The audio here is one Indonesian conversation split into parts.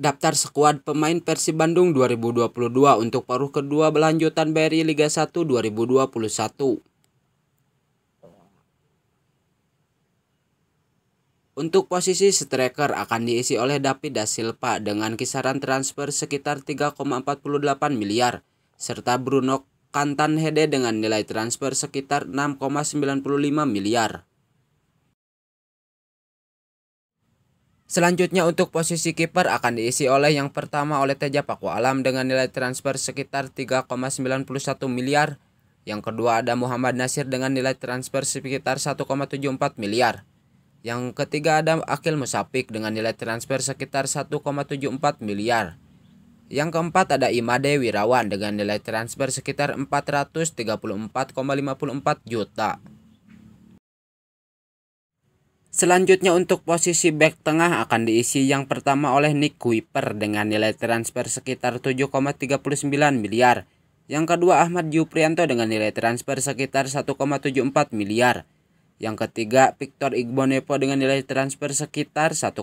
Daftar skuad pemain Persib Bandung 2022 untuk paruh kedua berlanjutan BRI Liga 1 2021. Untuk posisi striker akan diisi oleh David Da Silva dengan kisaran transfer sekitar 3,48 miliar, serta Bruno Kantan Hede dengan nilai transfer sekitar 6,95 miliar. Selanjutnya untuk posisi kiper akan diisi oleh yang pertama oleh Teja Paku Alam dengan nilai transfer sekitar 3,91 miliar. Yang kedua ada Muhammad Nasir dengan nilai transfer sekitar 1,74 miliar. Yang ketiga ada Akil Musapik dengan nilai transfer sekitar 1,74 miliar. Yang keempat ada Imade Wirawan dengan nilai transfer sekitar 434,54 juta. Selanjutnya untuk posisi back tengah akan diisi yang pertama oleh Nick Kuiper dengan nilai transfer sekitar 7,39 miliar. Yang kedua Ahmad Juprianto dengan nilai transfer sekitar 1,74 miliar. Yang ketiga Victor Igbonepo dengan nilai transfer sekitar 1,30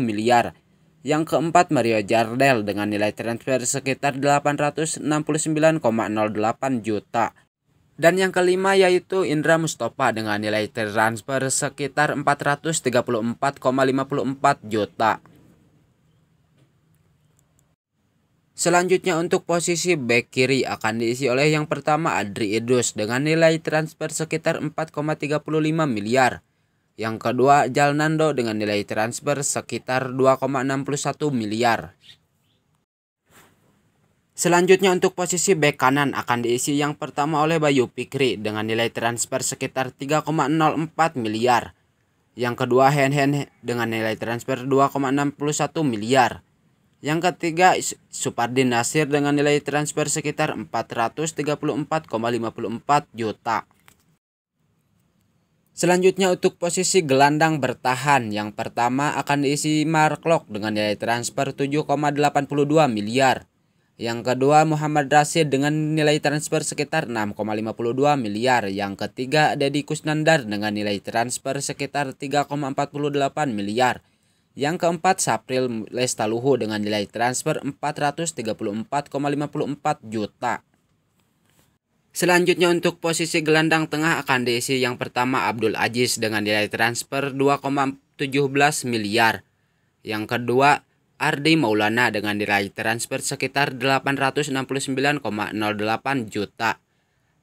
miliar. Yang keempat Mario Jardel dengan nilai transfer sekitar 869,08 juta. Dan yang kelima yaitu Indra Mustafa dengan nilai transfer sekitar 434,54 juta. Selanjutnya untuk posisi back kiri akan diisi oleh yang pertama Adri Idrus dengan nilai transfer sekitar 4,35 miliar. Yang kedua Jalnando dengan nilai transfer sekitar 2,61 miliar. Selanjutnya untuk posisi bek kanan akan diisi yang pertama oleh Bayu Pikri dengan nilai transfer sekitar 3,04 miliar. Yang kedua Hen Hen dengan nilai transfer 2,61 miliar. Yang ketiga Supardi Nasir dengan nilai transfer sekitar 434,54 juta. Selanjutnya untuk posisi gelandang bertahan yang pertama akan diisi Mark Lok dengan nilai transfer 7,82 miliar. Yang kedua Muhammad Rashid dengan nilai transfer sekitar 6,52 miliar. Yang ketiga Deddy Kusnandar dengan nilai transfer sekitar 3,48 miliar. Yang keempat Sapril Lestaluhu dengan nilai transfer 434,54 juta. Selanjutnya untuk posisi gelandang tengah akan diisi yang pertama Abdul Aziz dengan nilai transfer 2,17 miliar. Yang kedua Ardi Maulana dengan nilai transfer sekitar 869,08 juta.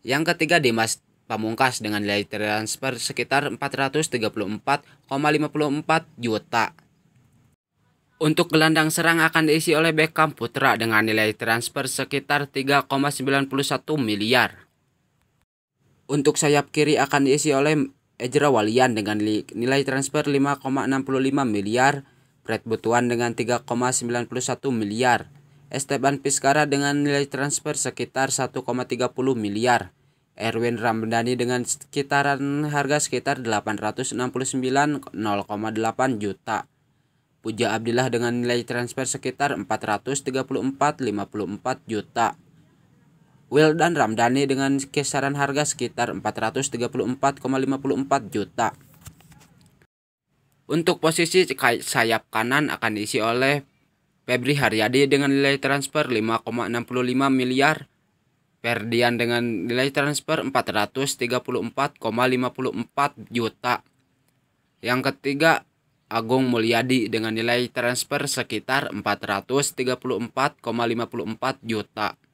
Yang ketiga Dimas Pamungkas dengan nilai transfer sekitar 434,54 juta. Untuk gelandang serang akan diisi oleh Beckham Putra dengan nilai transfer sekitar 3,91 miliar. Untuk sayap kiri akan diisi oleh Ejra Walian dengan nilai transfer 5,65 miliar. Fred Butuan dengan 3,91 miliar, Esteban Piskara dengan nilai transfer sekitar 1,30 miliar, Erwin Ramdhani dengan sekitaran harga sekitar 869,08 juta. Puja Abdillah dengan nilai transfer sekitar 434,54 juta. Wildan Ramdhani dengan kisaran harga sekitar 434,54 juta. Untuk posisi sayap kanan akan diisi oleh Febri Haryadi dengan nilai transfer 5,65 miliar. Ferdian dengan nilai transfer 434,54 juta. Yang ketiga, Agung Mulyadi dengan nilai transfer sekitar 434,54 juta.